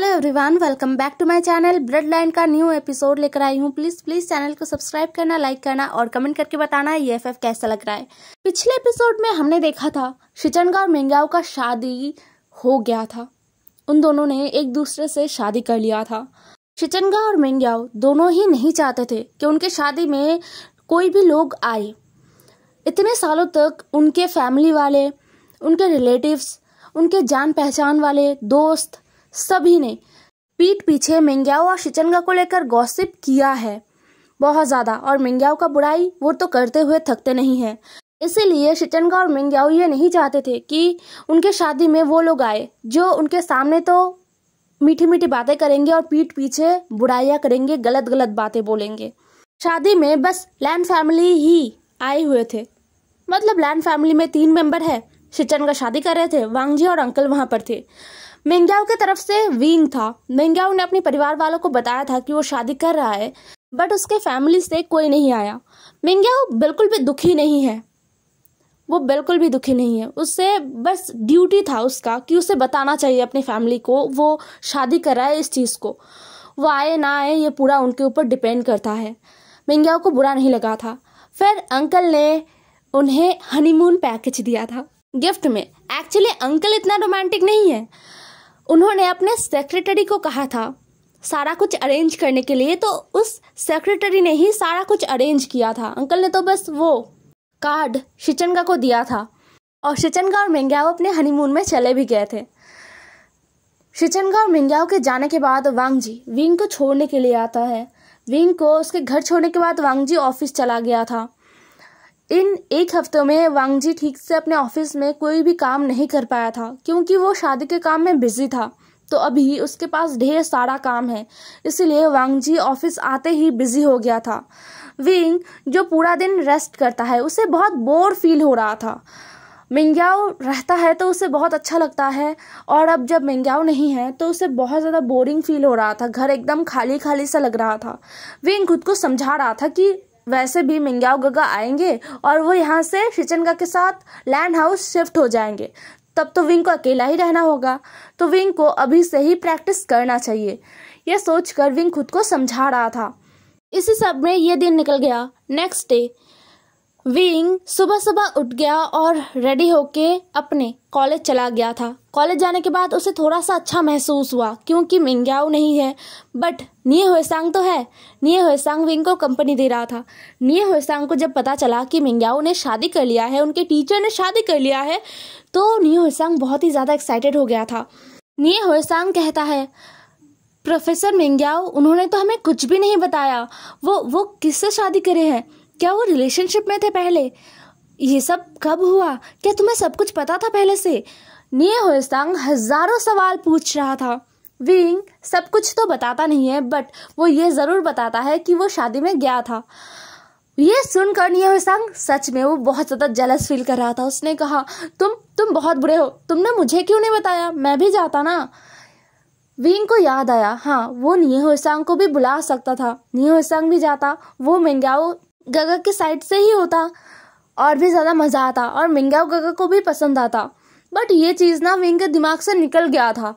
hello everyone welcome back to my channel bloodline का new episode लेकर आई हूँ प्लीज प्लीज चैनल को सब्सक्राइब करना लाइक करना और कमेंट करके बताना ये एफ कैसा लग रहा है पिछले एपिसोड में हमने देखा था शिचनगा और मेंगाओ का शादी हो गया था उन दोनों ने एक दूसरे से शादी कर लिया था शिचनगा और मेंगाओ दोनों ही नहीं चाहते थे कि उनके शादी में कोई भी लोग आए इतने सालों तक उनके फैमिली वाले उनके रिलेटिव्स उनके जान पहचान वाले दोस्त सभी ने पीठ पीछे मिंग्याओ और शिचनगा को लेकर गॉसिप किया है बहुत ज़्यादा और मिंग्याओ का बुराई वो तो करते हुए थकते नहीं है इसीलिए शिचनगा और मिंग्याओ ये नहीं चाहते थे कि उनके शादी में वो लोग आए जो उनके सामने तो मीठी मीठी बातें करेंगे और पीठ पीछे बुराइयां करेंगे गलत गलत बातें बोलेंगे शादी में बस लैंड फैमिली ही आए हुए थे मतलब लैंड फैमिली में तीन मेंबर है शिचन का शादी कर रहे थे वांगजी और अंकल वहां पर थे मेंग्याओ की तरफ से वीन था मेंग्याओ ने अपने परिवार वालों को बताया था कि वो शादी कर रहा है बट उसके फैमिली से कोई नहीं आया मेंग्याओ बिल्कुल भी दुखी नहीं है वो बिल्कुल भी दुखी नहीं है उससे बस ड्यूटी था उसका कि उसे बताना चाहिए अपनी फैमिली को वो शादी कर रहा है इस चीज़ को वो आए ना आए ये पूरा उनके ऊपर डिपेंड करता है मेंग्याओ को बुरा नहीं लगा था फिर अंकल ने उन्हें हनीमून पैकेज दिया था गिफ्ट में एक्चुअली अंकल इतना रोमांटिक नहीं है उन्होंने अपने सेक्रेटरी को कहा था सारा कुछ अरेंज करने के लिए तो उस सेक्रेटरी ने ही सारा कुछ अरेंज किया था अंकल ने तो बस वो कार्ड शिचनगा को दिया था और शिचनगा और मेंग्याओ अपने हनीमून में चले भी गए थे शिचनगा और मेंग्याओ के जाने के बाद वांगजी विंग को छोड़ने के लिए आता है विंग को उसके घर छोड़ने के बाद वांगजी ऑफिस चला गया था इन एक हफ्तों में वांगजी ठीक से अपने ऑफिस में कोई भी काम नहीं कर पाया था क्योंकि वो शादी के काम में बिजी था तो अभी उसके पास ढेर सारा काम है इसलिए वांगजी ऑफिस आते ही बिजी हो गया था विंग जो पूरा दिन रेस्ट करता है उसे बहुत बोर फील हो रहा था मिंग्याओ रहता है तो उसे बहुत अच्छा लगता है और अब जब मिंग्याओ नहीं है तो उसे बहुत ज़्यादा बोरिंग फील हो रहा था घर एकदम खाली खाली सा लग रहा था विंग खुद को समझा रहा था कि वैसे भी मिंग्याओ गगा आएंगे और वो यहाँ से शिचनगा के साथ लैंड हाउस शिफ्ट हो जाएंगे तब तो विंग को अकेला ही रहना होगा तो विंग को अभी से ही प्रैक्टिस करना चाहिए यह सोचकर विंग खुद को समझा रहा था इसी सब में ये दिन निकल गया नेक्स्ट डे विंग सुबह सुबह उठ गया और रेडी होके अपने कॉलेज चला गया था कॉलेज जाने के बाद उसे थोड़ा सा अच्छा महसूस हुआ क्योंकि मिंग्याओ नहीं है बट निये होसांग तो है निये होसांग विंग को कंपनी दे रहा था निये होसांग को जब पता चला कि मिंग्याओ ने शादी कर लिया है उनके टीचर ने शादी कर लिया है तो निये होसांग बहुत ही ज़्यादा एक्साइटेड हो गया था निये होसांग कहता है प्रोफेसर मिंग्याओ उन्होंने तो हमें कुछ भी नहीं बताया वो वो किससे शादी करे हैं क्या वो रिलेशनशिप में थे पहले ये सब कब हुआ क्या तुम्हें सब कुछ पता था पहले से निये होस्तांग हजारों सवाल पूछ रहा था विंग सब कुछ तो बताता नहीं है बट वो ये ज़रूर बताता है कि वो शादी में गया था ये सुनकर निये होस्तांग सच में वो बहुत ज़्यादा जलस फील कर रहा था उसने कहा तुम तुम बहुत बुरे हो तुमने मुझे क्यों नहीं बताया मैं भी जाता ना विंग को याद आया हाँ वो निये होस्तांग को भी बुला सकता था निये होस्तांग भी जाता वो मेंगाओ गगा के साइड से ही होता और भी ज़्यादा मज़ा आता और मिंगा गगा को भी पसंद आता बट ये चीज़ ना विंग के दिमाग से निकल गया था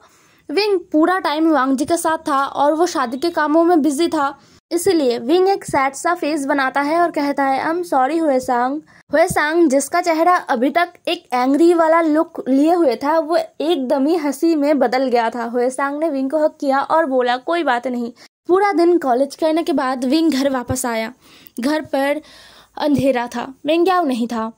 विंग पूरा टाइम वांग जी के साथ था और वो शादी के कामों में बिजी था इसीलिए विंग एक सैड सा फेस बनाता है और कहता है आई एम सॉरी हुए सांग हुए सांग जिसका चेहरा अभी तक एक एंग्री वाला लुक लिए हुए था वो एकदम ही हंसी में बदल गया था हुए सांग ने विंग को हक किया और बोला कोई बात नहीं पूरा दिन कॉलेज करने के बाद विंग घर वापस आया घर पर अंधेरा था व्यंग्याव नहीं था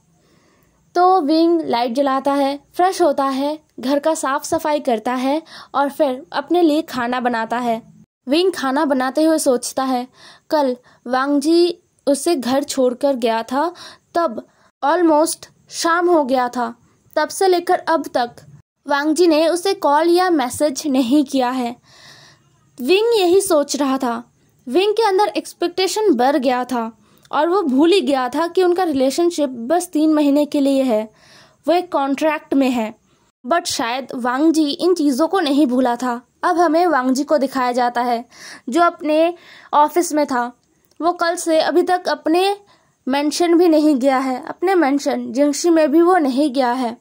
तो विंग लाइट जलाता है फ्रेश होता है घर का साफ सफाई करता है और फिर अपने लिए खाना बनाता है विंग खाना बनाते हुए सोचता है कल वांगजी उसे घर छोड़कर गया था तब ऑलमोस्ट शाम हो गया था तब से लेकर अब तक वांगजी ने उसे कॉल या मैसेज नहीं किया है विंग यही सोच रहा था विंग के अंदर एक्सपेक्टेशन बढ़ गया था और वो भूल ही गया था कि उनका रिलेशनशिप बस तीन महीने के लिए है वो एक कॉन्ट्रैक्ट में है बट शायद वांग जी इन चीज़ों को नहीं भूला था अब हमें वांग जी को दिखाया जाता है जो अपने ऑफिस में था वो कल से अभी तक अपने मेंशन भी नहीं गया है अपने मेंशन जिंगशी में भी वो नहीं गया है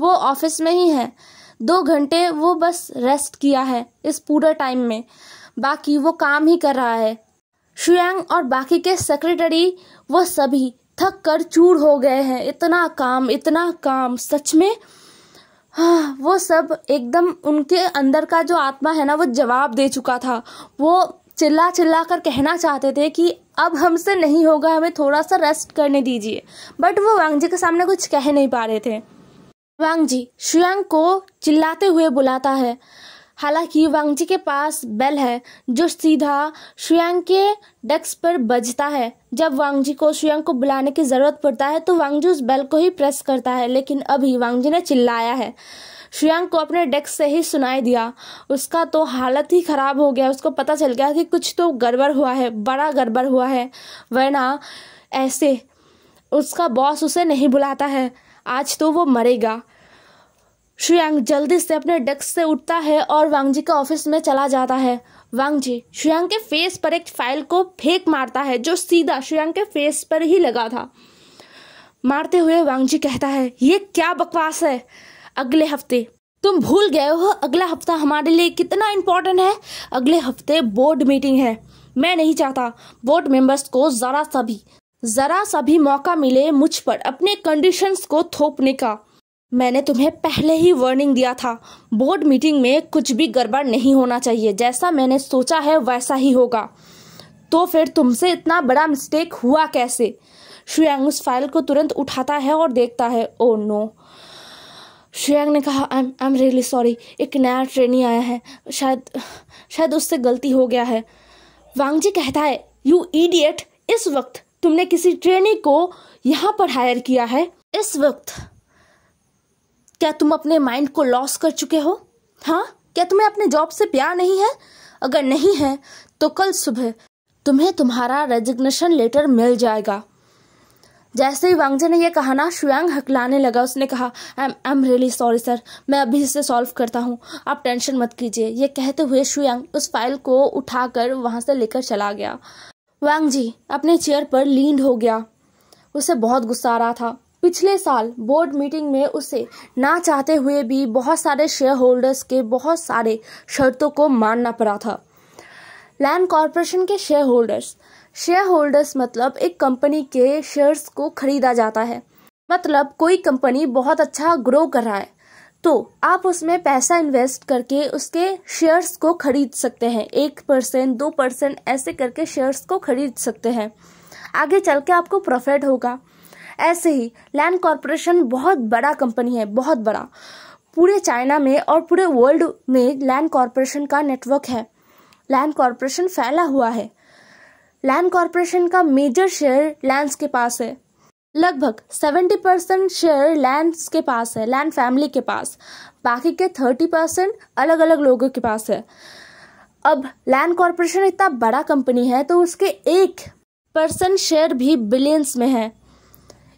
वो ऑफिस में ही है दो घंटे वो बस रेस्ट किया है इस पूरे टाइम में बाकी वो काम ही कर रहा है शुयांग और बाकी के सेक्रेटरी वो सभी थक कर चूर हो गए हैं इतना काम इतना काम सच में हाँ, वो सब एकदम उनके अंदर का जो आत्मा है ना वो जवाब दे चुका था वो चिल्ला चिल्ला कर कहना चाहते थे कि अब हमसे नहीं होगा हमें थोड़ा सा रेस्ट करने दीजिए बट वो वांग जी के सामने कुछ कह नहीं पा रहे थे वांग जी शुयांग को चिल्लाते हुए बुलाता है हालांकि वांगजी के पास बेल है जो सीधा शुयांग के डेस्क पर बजता है जब वांगजी को शुयांग को बुलाने की ज़रूरत पड़ता है तो वांगजी उस बेल को ही प्रेस करता है लेकिन अभी वांगजी ने चिल्लाया है श्रियांग को अपने डेस्क से ही सुनाई दिया उसका तो हालत ही ख़राब हो गया उसको पता चल गया कि कुछ तो गड़बड़ हुआ है बड़ा गड़बड़ हुआ है वरना ऐसे उसका बॉस उसे नहीं बुलाता है आज तो वो मरेगा शुयांग जल्दी से अपने डेस्क से उठता है और वांगजी के ऑफिस में चला जाता है वांगजी शुयांग के फेस पर एक फाइल को फेंक मारता है जो सीधा शुयांग के फेस पर ही लगा था मारते हुए वांगजी कहता है ये क्या बकवास है अगले हफ्ते तुम भूल गए हो अगला हफ्ता हमारे लिए कितना इम्पोर्टेंट है अगले हफ्ते बोर्ड मीटिंग है मैं नहीं चाहता बोर्ड मेंबर्स को ज़रा सा भी ज़रा सा भी मौका मिले मुझ पर अपने कंडीशंस को थोपने का मैंने तुम्हें पहले ही वार्निंग दिया था बोर्ड मीटिंग में कुछ भी गड़बड़ नहीं होना चाहिए जैसा मैंने सोचा है वैसा ही होगा तो फिर तुमसे इतना बड़ा मिस्टेक हुआ कैसे श्रेयांग उस फाइल को तुरंत उठाता है और देखता है ओ नो श्रेयांग ने कहा I I am really sorry एक नया ट्रेनी आया है शायद शायद उससे गलती हो गया है वांग जी कहता है यू ईडियट इस वक्त तुमने किसी ट्रेनी को यहाँ पर हायर किया है इस वक्त क्या तुम अपने माइंड को लॉस कर चुके हो हाँ क्या तुम्हें अपने जॉब से प्यार नहीं है अगर नहीं है तो कल सुबह तुम्हें तुम्हारा रेजिग्नेशन लेटर मिल जाएगा जैसे ही वांगजे ने यह कहा ना शुयांग हकलाने लगा उसने कहा I am really sorry sir मैं अभी इसे सॉल्व करता हूँ आप टेंशन मत कीजिए ये कहते हुए शुयांग उस फाइल को उठाकर वहां से लेकर चला गया वांग जी अपने चेयर पर लीन हो गया उसे बहुत गुस्सा आ रहा था पिछले साल बोर्ड मीटिंग में उसे ना चाहते हुए भी बहुत सारे शेयर होल्डर्स के बहुत सारे शर्तों को मानना पड़ा था लैंड कॉरपोरेशन के शेयर होल्डर्स शेयर होल्डर्स मतलब एक कंपनी के शेयर्स को खरीदा जाता है मतलब कोई कंपनी बहुत अच्छा ग्रो कर रहा है तो आप उसमें पैसा इन्वेस्ट करके उसके शेयर्स को खरीद सकते हैं एक परसेंट दो परसेंट ऐसे करके शेयर्स को खरीद सकते हैं आगे चल के आपको प्रॉफिट होगा ऐसे ही लैंड कॉरपोरेशन बहुत बड़ा कंपनी है बहुत बड़ा पूरे चाइना में और पूरे वर्ल्ड में लैंड कॉरपोरेशन का नेटवर्क है लैंड कॉरपोरेशन फैला हुआ है लैंड कॉरपोरेशन का मेजर शेयर लैंड्स के पास है लगभग सेवेंटी परसेंट शेयर लैंड्स के पास है लैंड फैमिली के पास बाकी के थर्टी परसेंट अलग अलग लोगों के पास है अब लैंड कॉरपोरेशन इतना बड़ा कंपनी है तो उसके एक परसेंट शेयर भी बिलियंस में है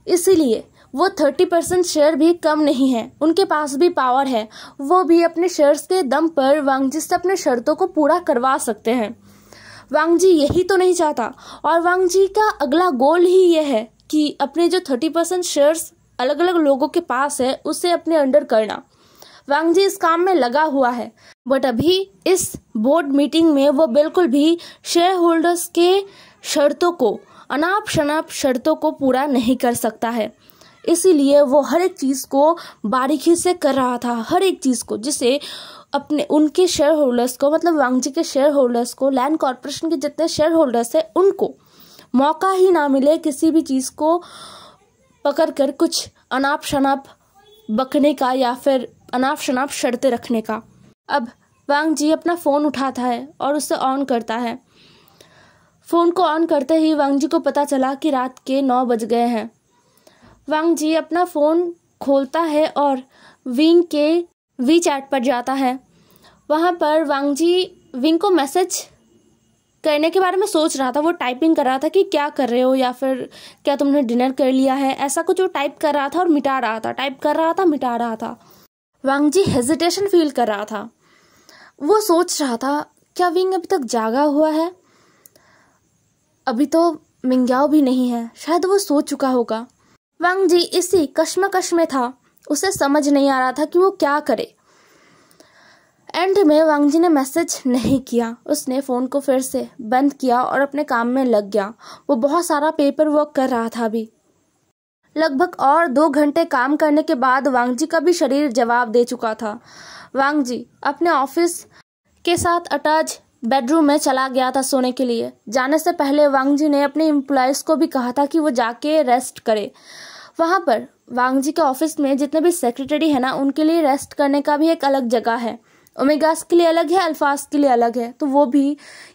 इसीलिए वो थर्टी परसेंट शेयर भी कम नहीं है उनके पास भी पावर है वो भी अपने शेयर्स के दम पर वांगजी से अपने शर्तों को पूरा करवा सकते हैं वांगजी यही तो नहीं चाहता और वांगजी का अगला गोल ही यह है कि अपने जो थर्टी परसेंट शेयर्स अलग अलग लोगों के पास है उसे अपने अंडर करना वांगजी इस काम में लगा हुआ है बट अभी इस बोर्ड मीटिंग में वो बिल्कुल भी शेयर होल्डर्स के शर्तों को अनाप शनाप शर्तों को पूरा नहीं कर सकता है इसीलिए वो हर एक चीज़ को बारीकी से कर रहा था हर एक चीज़ को जिसे अपने उनके शेयर होल्डर्स को मतलब वांगजी के शेयर होल्डर्स को लैंड कॉरपोरेशन के जितने शेयर होल्डर्स हैं उनको मौका ही ना मिले किसी भी चीज़ को पकड़ कर कुछ अनाप शनाप बकने का या फिर अनाप शनाप शर्तें रखने का अब वांग जी अपना फ़ोन उठाता है और उसे ऑन करता है फ़ोन को ऑन करते ही वांग जी को पता चला कि रात के नौ बज गए हैं वांग जी अपना फ़ोन खोलता है और विंग के वी चैट पर जाता है वहाँ पर वांग जी विंग को मैसेज करने के बारे में सोच रहा था वो टाइपिंग कर रहा था कि क्या कर रहे हो या फिर क्या तुमने डिनर कर लिया है ऐसा कुछ वो टाइप कर रहा था और मिटा रहा था टाइप कर रहा था मिटा रहा था वांगजी हेजिटेशन फील कर रहा था वो सोच रहा था क्या विंग अभी तक जागा हुआ है अभी तो मिंग्याओ भी नहीं है शायद वो सो चुका होगा वांग जी इसी कश्मकश में था उसे समझ नहीं आ रहा था कि वो क्या करे एंड में वांग जी ने मैसेज नहीं किया उसने फ़ोन को फिर से बंद किया और अपने काम में लग गया वो बहुत सारा पेपर वर्क कर रहा था अभी लगभग और दो घंटे काम करने के बाद वांग जी का भी शरीर जवाब दे चुका था वांग जी अपने ऑफिस के साथ अटैच बेडरूम में चला गया था सोने के लिए जाने से पहले वांग जी ने अपने एम्प्लॉयज़ को भी कहा था कि वो जाके रेस्ट करे वहाँ पर वांग जी के ऑफिस में जितने भी सेक्रेटरी है ना उनके लिए रेस्ट करने का भी एक अलग जगह है ओमेगास के लिए अलग है अल्फाज के लिए अलग है तो वो भी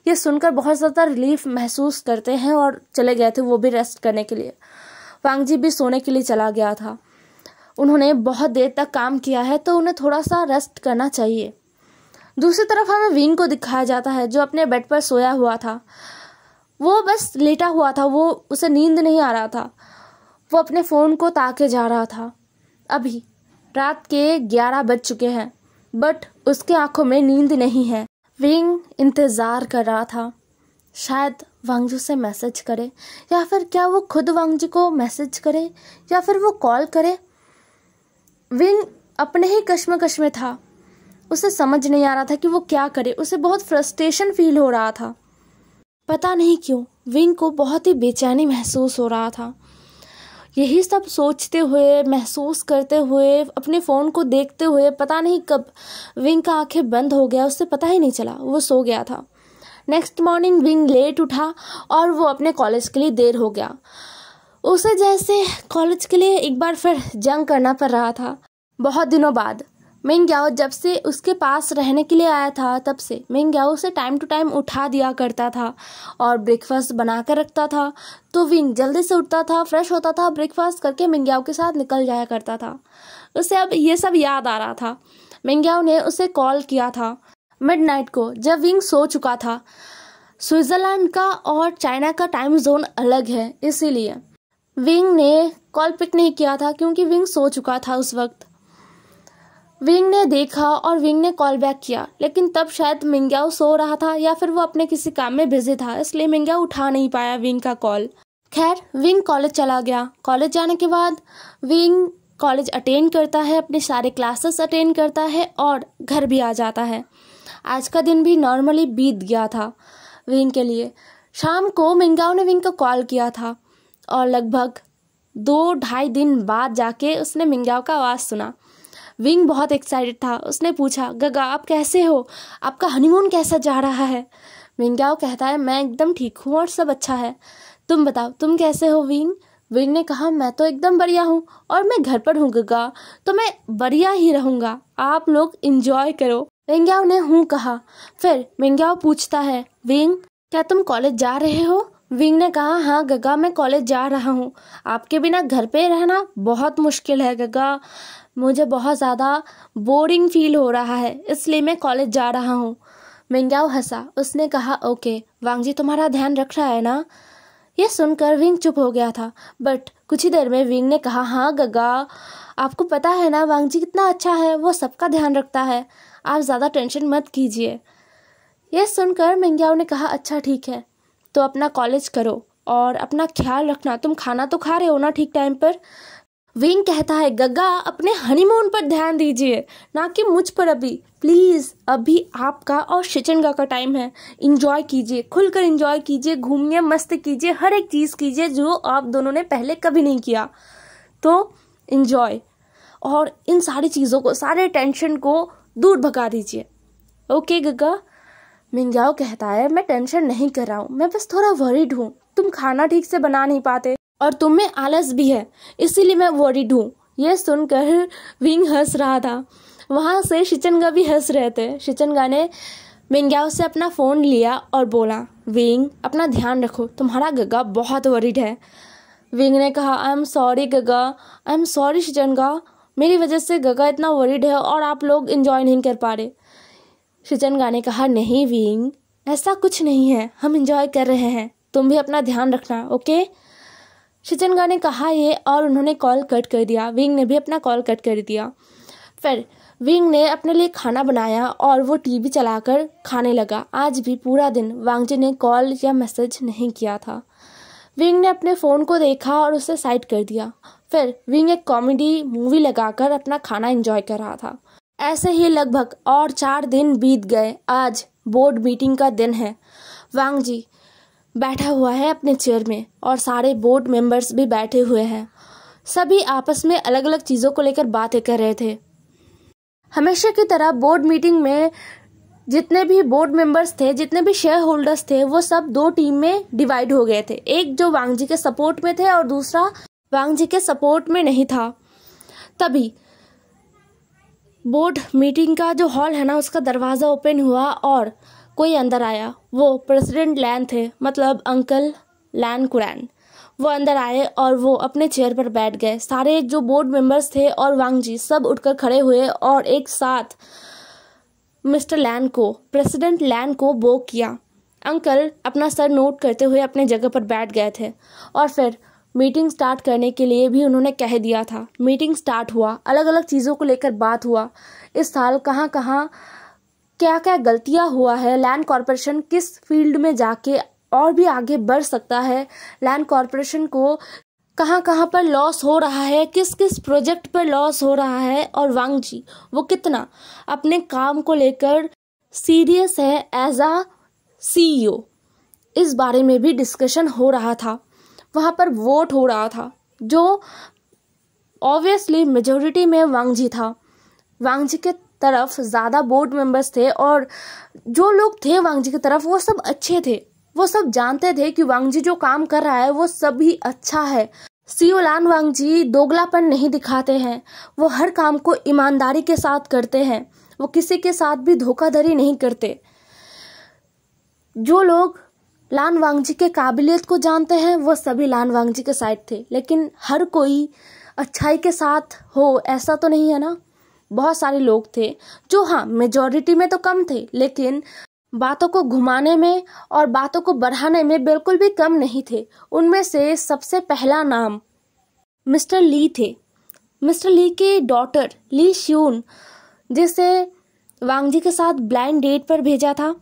ये सुनकर बहुत ज़्यादा रिलीफ महसूस करते हैं और चले गए थे वो भी रेस्ट करने के लिए वांग जी भी सोने के लिए चला गया था उन्होंने बहुत देर तक काम किया है तो उन्हें थोड़ा सा रेस्ट करना चाहिए दूसरी तरफ हमें वीन को दिखाया जाता है जो अपने बेड पर सोया हुआ था वो बस लेटा हुआ था वो उसे नींद नहीं आ रहा था वो अपने फ़ोन को ताके जा रहा था अभी रात के ग्यारह बज चुके हैं बट उसके आंखों में नींद नहीं है विंग इंतज़ार कर रहा था शायद वांगजू से मैसेज करे या फिर क्या वो खुद वांगजू को मैसेज करे या फिर वो कॉल करे विंग अपने ही कश्मकश में था उसे समझ नहीं आ रहा था कि वो क्या करे उसे बहुत फ्रस्ट्रेशन फील हो रहा था पता नहीं क्यों विंग को बहुत ही बेचैनी महसूस हो रहा था यही सब सोचते हुए महसूस करते हुए अपने फ़ोन को देखते हुए पता नहीं कब विंग का आंखें बंद हो गया उससे पता ही नहीं चला वो सो गया था नेक्स्ट मॉर्निंग विंग लेट उठा और वो अपने कॉलेज के लिए देर हो गया उसे जैसे कॉलेज के लिए एक बार फिर जंग करना पड़ रहा था बहुत दिनों बाद मेंग्याओ जब से उसके पास रहने के लिए आया था तब से मेंग्याओ उसे टाइम टू टाइम उठा दिया करता था और ब्रेकफास्ट बना कर रखता था तो विंग जल्दी से उठता था फ्रेश होता था ब्रेकफास्ट करके मेंग्याओ के साथ निकल जाया करता था उसे अब ये सब याद आ रहा था मेंग्याओ ने उसे कॉल किया था नाइट को जब विंग सो चुका था स्विट्ज़रलैंड का और चाइना का टाइम जोन अलग है इसीलिए विंग ने कॉल पिक नहीं किया था क्योंकि विंग सो चुका था उस वक्त विंग ने देखा और विंग ने कॉल बैक किया लेकिन तब शायद मिंग्याओ सो रहा था या फिर वो अपने किसी काम में बिजी था इसलिए मिंग्याओ उठा नहीं पाया विंग का कॉल खैर विंग कॉलेज चला गया कॉलेज जाने के बाद विंग कॉलेज अटेंड करता है अपने सारे क्लासेस अटेंड करता है और घर भी आ जाता है आज का दिन भी नॉर्मली बीत गया था विंग के लिए शाम को मिंगाओ ने विंग का कॉल किया था और लगभग दो ढाई दिन बाद जाके उसने मिंगाओ का आवाज़ सुना विंग बहुत एक्साइटेड था उसने पूछा गगा आप कैसे हो आपका हनीमून कैसा जा रहा है विंगाओ कहता है मैं एकदम ठीक हूँ और सब अच्छा है तुम बताओ तुम कैसे हो विंग विंग ने कहा मैं तो एकदम बढ़िया हूँ और मैं घर पर हूँ गगा तो मैं बढ़िया ही रहूँगा आप लोग इंजॉय करो वेंग्याओ ने हूँ कहा फिर वेंग्याओ पूछता है विंग क्या तुम कॉलेज जा रहे हो विंग ने कहा हाँ गगा मैं कॉलेज जा रहा हूँ आपके बिना घर पे रहना बहुत मुश्किल है गगा मुझे बहुत ज़्यादा बोरिंग फील हो रहा है इसलिए मैं कॉलेज जा रहा हूँ मिंग्याओ हंसा उसने कहा ओके वांगजी तुम्हारा ध्यान रख रहा है ना यह सुनकर विंग चुप हो गया था बट कुछ ही देर में विंग ने कहा हाँ गगा आपको पता है ना वांगजी कितना अच्छा है वो सबका ध्यान रखता है आप ज़्यादा टेंशन मत कीजिए यह सुनकर मिंग्याओ ने कहा अच्छा ठीक है तो अपना कॉलेज करो और अपना ख्याल रखना तुम खाना तो खा रहे हो ना ठीक टाइम पर विंग कहता है गग्गा अपने हनीमून पर ध्यान दीजिए ना कि मुझ पर अभी प्लीज़ अभी आपका और शिचनगा का टाइम है इंजॉय कीजिए खुलकर इंजॉय कीजिए घूमिए मस्त कीजिए हर एक चीज़ कीजिए जो आप दोनों ने पहले कभी नहीं किया तो इन्जॉय और इन सारी चीज़ों को सारे टेंशन को दूर भगा दीजिए ओके गग्गा मिंग्याओ कहता है मैं टेंशन नहीं कर रहा हूँ मैं बस थोड़ा वरीड हूँ तुम खाना ठीक से बना नहीं पाते और तुम में आलस भी है इसीलिए मैं वॉरिड हूँ यह सुनकर विंग हंस रहा था वहाँ से शिचनगा भी हंस रहे थे शिचनगा ने मिंग्याओ से अपना फ़ोन लिया और बोला विंग अपना ध्यान रखो तुम्हारा गगा बहुत वरीड है विंग ने कहा आई एम सॉरी गगा आई एम सॉरी शिचनगा मेरी वजह से गगा इतना वरीड है और आप लोग इन्जॉय नहीं कर पा रहे शिचनगा ने कहा नहीं विंग ऐसा कुछ नहीं है हम इन्जॉय कर रहे हैं तुम भी अपना ध्यान रखना ओके शिचनगा ने कहा ये और उन्होंने कॉल कट कर दिया विंग ने भी अपना कॉल कट कर दिया फिर विंग ने अपने लिए खाना बनाया और वो टीवी चलाकर खाने लगा आज भी पूरा दिन वांगजे ने कॉल या मैसेज नहीं किया था विंग ने अपने फ़ोन को देखा और उसे साइड कर दिया फिर विंग एक कॉमेडी मूवी लगाकर अपना खाना एंजॉय कर रहा था ऐसे ही लगभग और चार दिन बीत गए आज बोर्ड मीटिंग का दिन है वांग जी बैठा हुआ है अपने चेयर में और सारे बोर्ड मेंबर्स भी बैठे हुए हैं सभी आपस में अलग अलग चीज़ों को लेकर बातें कर रहे थे हमेशा की तरह बोर्ड मीटिंग में जितने भी बोर्ड मेंबर्स थे जितने भी शेयर होल्डर्स थे वो सब दो टीम में डिवाइड हो गए थे एक जो वांगजी के सपोर्ट में थे और दूसरा वांगजी के सपोर्ट में नहीं था तभी बोर्ड मीटिंग का जो हॉल है ना उसका दरवाज़ा ओपन हुआ और कोई अंदर आया वो प्रेसिडेंट लैन थे मतलब अंकल लैन कुरैन वो अंदर आए और वो अपने चेयर पर बैठ गए सारे जो बोर्ड मेंबर्स थे और वांगजी सब उठकर खड़े हुए और एक साथ मिस्टर लैन को प्रेसिडेंट लैन को बो किया अंकल अपना सर नोट करते हुए अपने जगह पर बैठ गए थे और फिर मीटिंग स्टार्ट करने के लिए भी उन्होंने कह दिया था मीटिंग स्टार्ट हुआ अलग अलग चीज़ों को लेकर बात हुआ इस साल कहाँ कहाँ क्या क्या गलतियां हुआ है लैंड कॉरपोरेशन किस फील्ड में जाके और भी आगे बढ़ सकता है लैंड कॉरपोरेशन को कहाँ कहाँ पर लॉस हो रहा है किस किस प्रोजेक्ट पर लॉस हो रहा है और वांगजी वो कितना अपने काम को लेकर सीरियस है एज आ सी इस बारे में भी डिस्कशन हो रहा था वहाँ पर वोट हो रहा था जो ऑब्वियसली मेजोरिटी में जी था वांगजी के तरफ ज़्यादा बोर्ड मेंबर्स थे और जो लोग थे वांगजी की तरफ वो सब अच्छे थे वो सब जानते थे कि वांगजी जो काम कर रहा है वो सभी अच्छा है सियोलान वांगजी दोगलापन नहीं दिखाते हैं वो हर काम को ईमानदारी के साथ करते हैं वो किसी के साथ भी धोखाधड़ी नहीं करते जो लोग लान वांगजी के काबिलियत को जानते हैं वो सभी लान वांगजी के साइड थे लेकिन हर कोई अच्छाई के साथ हो ऐसा तो नहीं है ना बहुत सारे लोग थे जो हाँ मेजोरिटी में तो कम थे लेकिन बातों को घुमाने में और बातों को बढ़ाने में बिल्कुल भी कम नहीं थे उनमें से सबसे पहला नाम मिस्टर ली थे मिस्टर ली के डॉटर ली श्यून जिसे वांगजी के साथ ब्लाइंड डेट पर भेजा था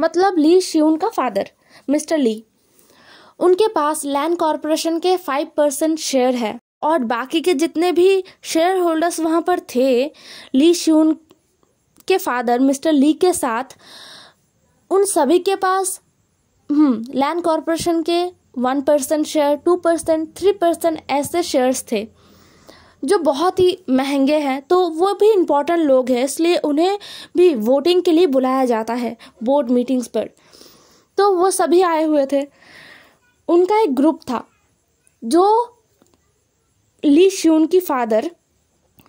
मतलब ली श्यून का फादर मिस्टर ली उनके पास लैंड कॉरपोरेशन के फाइव परसेंट शेयर है और बाकी के जितने भी शेयर होल्डर्स वहाँ पर थे ली श्यून के फादर मिस्टर ली के साथ उन सभी के पास लैंड हम्म, कॉरपोरेशन के one percent share two percent three percent ऐसे शेयर्स थे जो बहुत ही महंगे हैं तो वो भी इम्पोर्टेंट लोग हैं इसलिए उन्हें भी वोटिंग के लिए बुलाया जाता है बोर्ड मीटिंग्स पर तो वो सभी आए हुए थे उनका एक ग्रुप था जो ली श्यून की फादर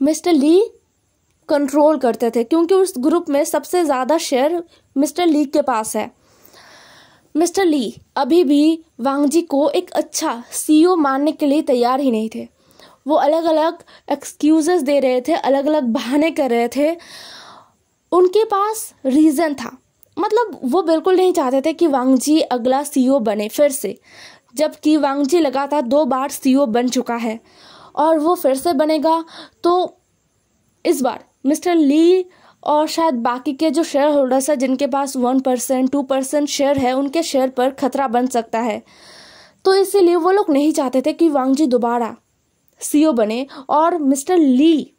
मिस्टर ली कंट्रोल करते थे क्योंकि उस ग्रुप में सबसे ज़्यादा शेयर मिस्टर ली के पास है मिस्टर ली अभी भी वांगजी को एक अच्छा सीईओ मानने के लिए तैयार ही नहीं थे वो अलग अलग एक्सक्यूज़ दे रहे थे अलग अलग बहाने कर रहे थे उनके पास रीज़न था मतलब वो बिल्कुल नहीं चाहते थे कि वांगजी अगला सीईओ बने फिर से जबकि वांगजी लगातार दो बार सीईओ बन चुका है और वो फिर से बनेगा तो इस बार मिस्टर ली और शायद बाकी के जो शेयर होल्डर्स हैं जिनके पास one percent two percent share है उनके शेयर पर खतरा बन सकता है तो इसीलिए वो लोग नहीं चाहते थे कि वांग जी दोबारा सी e बने और मिस्टर ली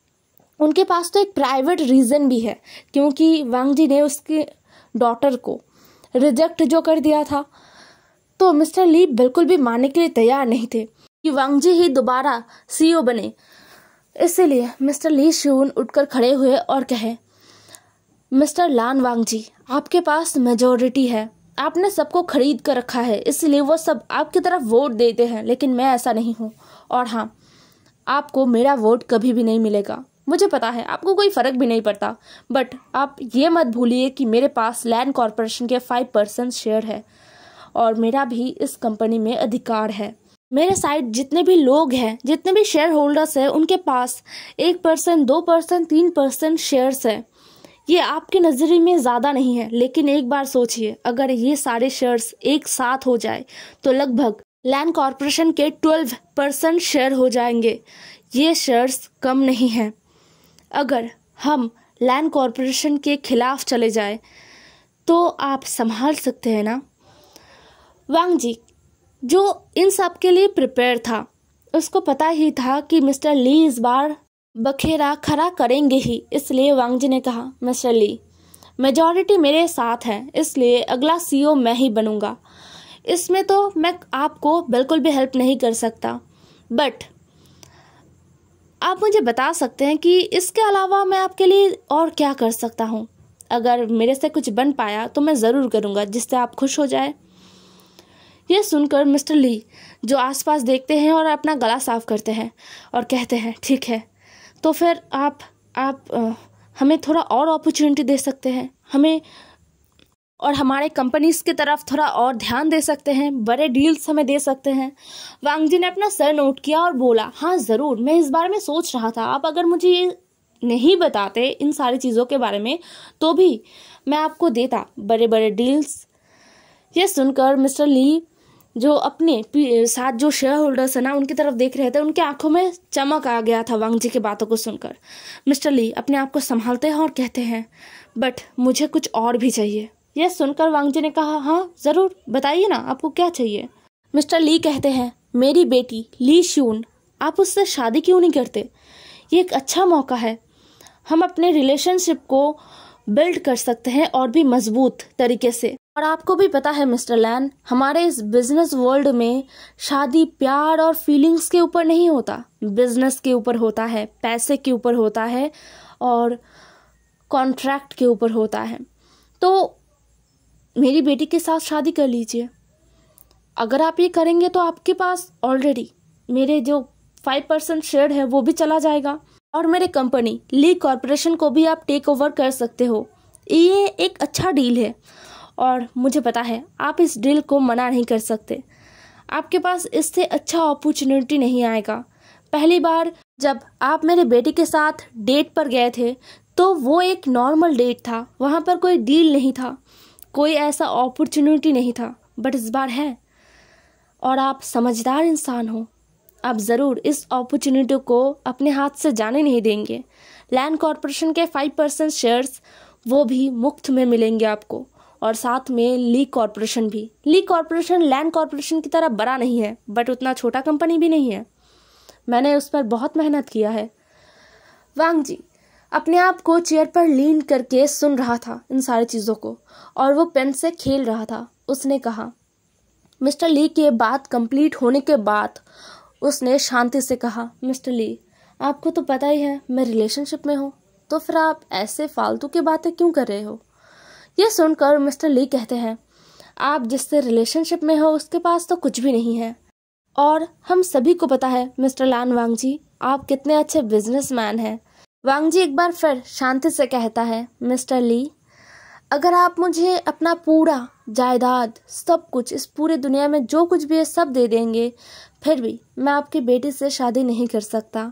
उनके पास तो एक प्राइवेट रीज़न भी है क्योंकि वांग जी ने उसके डॉटर को रिजेक्ट जो कर दिया था तो मिस्टर ली बिल्कुल भी मानने के लिए तैयार नहीं थे कि वांगजी ही दोबारा सीईओ बने इसलिए मिस्टर ली शून उठकर खड़े हुए और कहे मिस्टर लान वांगजी आपके पास मेजोरिटी है आपने सबको खरीद कर रखा है इसलिए वो सब आपकी तरफ वोट देते हैं लेकिन मैं ऐसा नहीं हूँ और हाँ आपको मेरा वोट कभी भी नहीं मिलेगा मुझे पता है आपको कोई फ़र्क भी नहीं पड़ता बट आप ये मत भूलिए कि मेरे पास लैंड कॉरपोरेशन के फाइव परसेंट शेयर है और मेरा भी इस कंपनी में अधिकार है मेरे साइड जितने भी लोग हैं जितने भी शेयर होल्डर्स हैं उनके पास एक परसेंट दो परसेंट तीन परसेंट शेयर्स है ये आपके नज़रिए में ज़्यादा नहीं है लेकिन एक बार सोचिए अगर ये सारे शेयर्स एक साथ हो जाए तो लगभग लैंड कॉरपोरेशन के ट्वेल्व परसेंट शेयर हो जाएंगे ये शेयर्स कम नहीं हैं अगर हम लैंड कॉरपोरेशन के खिलाफ चले जाए तो आप संभाल सकते हैं ना वांग जी जो इन सब के लिए प्रिपेयर था उसको पता ही था कि मिस्टर ली इस बार बखेरा खड़ा करेंगे ही इसलिए वांगजी ने कहा मिस्टर ली मेजॉरिटी मेरे साथ है इसलिए अगला सीईओ e मैं ही बनूंगा इसमें तो मैं आपको बिल्कुल भी हेल्प नहीं कर सकता बट आप मुझे बता सकते हैं कि इसके अलावा मैं आपके लिए और क्या कर सकता हूँ अगर मेरे से कुछ बन पाया तो मैं ज़रूर करूँगा जिससे आप खुश हो जाए यह सुनकर मिस्टर ली जो आसपास देखते हैं और अपना गला साफ करते हैं और कहते हैं ठीक है तो फिर आप आप आ, हमें थोड़ा और अपॉर्चुनिटी दे सकते हैं हमें और हमारे कंपनीज की तरफ थोड़ा और ध्यान दे सकते हैं बड़े डील्स हमें दे सकते हैं वांग जी ने अपना सर नोट किया और बोला हाँ ज़रूर मैं इस बारे में सोच रहा था आप अगर मुझे ये नहीं बताते इन सारी चीज़ों के बारे में तो भी मैं आपको देता बड़े बड़े डील्स ये सुनकर मिस्टर ली जो अपने साथ जो शेयर होल्डर्स हैं ना उनकी तरफ देख रहे थे उनकी आंखों में चमक आ गया था वांग जी की बातों को सुनकर मिस्टर ली अपने आप को संभालते हैं और कहते हैं बट मुझे कुछ और भी चाहिए यह सुनकर वांगजी ने कहा हाँ ज़रूर बताइए ना आपको क्या चाहिए मिस्टर ली कहते हैं मेरी बेटी ली श्यून आप उससे शादी क्यों नहीं करते ये एक अच्छा मौका है हम अपने रिलेशनशिप को बिल्ड कर सकते हैं और भी मजबूत तरीके से और आपको भी पता है मिस्टर लैन हमारे इस बिजनेस वर्ल्ड में शादी प्यार और फीलिंग्स के ऊपर नहीं होता बिजनेस के ऊपर होता है पैसे के ऊपर होता है और कॉन्ट्रैक्ट के ऊपर होता है तो मेरी बेटी के साथ शादी कर लीजिए अगर आप ये करेंगे तो आपके पास ऑलरेडी मेरे जो फाइव परसेंट शेयर है वो भी चला जाएगा और मेरे कंपनी ली कॉरपोरेशन को भी आप टेक ओवर कर सकते हो ये एक अच्छा डील है और मुझे पता है आप इस डील को मना नहीं कर सकते आपके पास इससे अच्छा अपॉर्चुनिटी नहीं आएगा पहली बार जब आप मेरे बेटे के साथ डेट पर गए थे तो वो एक नॉर्मल डेट था वहाँ पर कोई डील नहीं था कोई ऐसा अपॉर्चुनिटी नहीं था बट इस बार है और आप समझदार इंसान हो आप ज़रूर इस अपॉर्चुनिटी को अपने हाथ से जाने नहीं देंगे लैंड कॉरपोरेशन के फाइव परसेंट शेयर्स वो भी मुफ्त में मिलेंगे आपको और साथ में ली कॉरपोरेशन भी ली कॉरपोरेशन लैंड कॉरपोरेशन की तरह बड़ा नहीं है बट उतना छोटा कंपनी भी नहीं है मैंने उस पर बहुत मेहनत किया है वांग जी अपने आप को चेयर पर लीन करके सुन रहा था इन सारी चीज़ों को और वो पेन से खेल रहा था उसने कहा मिस्टर ली के बात कंप्लीट होने के बाद उसने शांति से कहा मिस्टर ली आपको तो पता ही है मैं रिलेशनशिप में हूँ तो फिर आप ऐसे फालतू की बातें क्यों कर रहे हो ये सुनकर मिस्टर ली कहते हैं आप जिससे रिलेशनशिप में हो उसके पास तो कुछ भी नहीं है और हम सभी को पता है मिस्टर लान जी आप कितने अच्छे बिजनेसमैन हैं जी एक बार फिर शांति से कहता है मिस्टर ली अगर आप मुझे अपना पूरा जायदाद सब कुछ इस पूरे दुनिया में जो कुछ भी है सब दे देंगे फिर भी मैं आपके बेटे से शादी नहीं कर सकता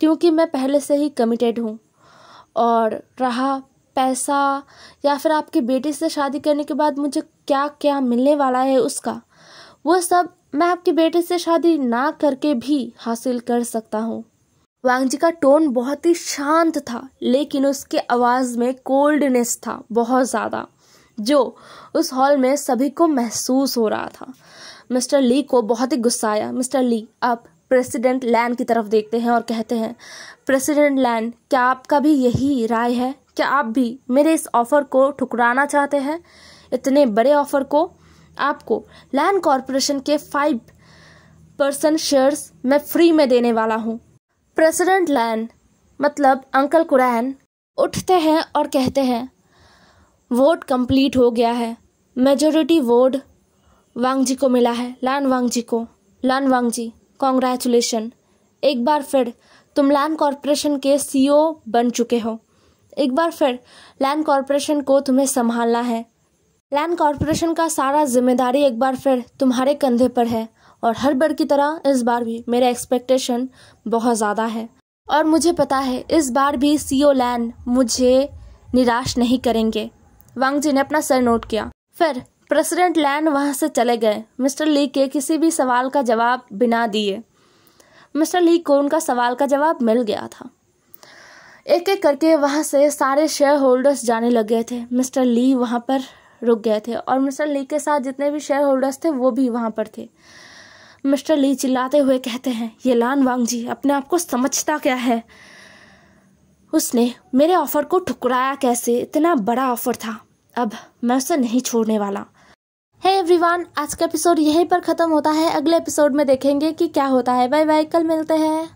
क्योंकि मैं पहले से ही कमिटेड हूँ और रहा पैसा या फिर आपके बेटे से शादी करने के बाद मुझे क्या क्या मिलने वाला है उसका वो सब मैं आपके बेटे से शादी ना करके भी हासिल कर सकता हूँ वांगजी का टोन बहुत ही शांत था लेकिन उसके आवाज़ में कोल्डनेस था बहुत ज़्यादा जो उस हॉल में सभी को महसूस हो रहा था मिस्टर ली को बहुत ही गुस्सा आया मिस्टर ली आप प्रेसिडेंट लैन की तरफ देखते हैं और कहते हैं प्रेसिडेंट लैन क्या आपका भी यही राय है क्या आप भी मेरे इस ऑफ़र को ठुकराना चाहते हैं इतने बड़े ऑफ़र को आपको लैन कॉरपोरेशन के फाइव परसेंट शेयर्स मैं फ्री में देने वाला हूँ प्रेसिडेंट लैन मतलब अंकल कुरैन उठते हैं और कहते हैं वोट कंप्लीट हो गया है मेजोरिटी वोट वांग जी को मिला है लान वांगजी को लान वांगजी कॉन्ग्रेचुलेशन एक बार फिर तुम लैन कॉरपोरेशन के सीईओ e बन चुके हो एक बार फिर लैन कॉरपोरेशन को तुम्हें संभालना है लैन कॉरपोरेशन का सारा जिम्मेदारी एक बार फिर तुम्हारे कंधे पर है और हर बार की तरह इस बार भी मेरा एक्सपेक्टेशन बहुत ज़्यादा है और मुझे पता है इस बार भी सी ओ लैन मुझे निराश नहीं करेंगे वांग जी ने अपना सर नोट किया फिर प्रेसिडेंट लैन वहाँ से चले गए मिस्टर ली के किसी भी सवाल का जवाब बिना दिए मिस्टर ली को उनका सवाल का जवाब मिल गया था एक एक करके वहाँ से सारे शेयर होल्डर्स जाने लग गए थे मिस्टर ली वहाँ पर रुक गए थे और मिस्टर ली के साथ जितने भी शेयर होल्डर्स थे वो भी वहाँ पर थे मिस्टर ली चिल्लाते हुए कहते हैं ये लान वांग जी अपने आप को समझता क्या है उसने मेरे ऑफ़र को ठुकराया कैसे इतना बड़ा ऑफ़र था अब मैं उसे नहीं छोड़ने वाला है hey एवरीवन आज का एपिसोड यहीं पर ख़त्म होता है अगले एपिसोड में देखेंगे कि क्या होता है बाय बाय कल मिलते हैं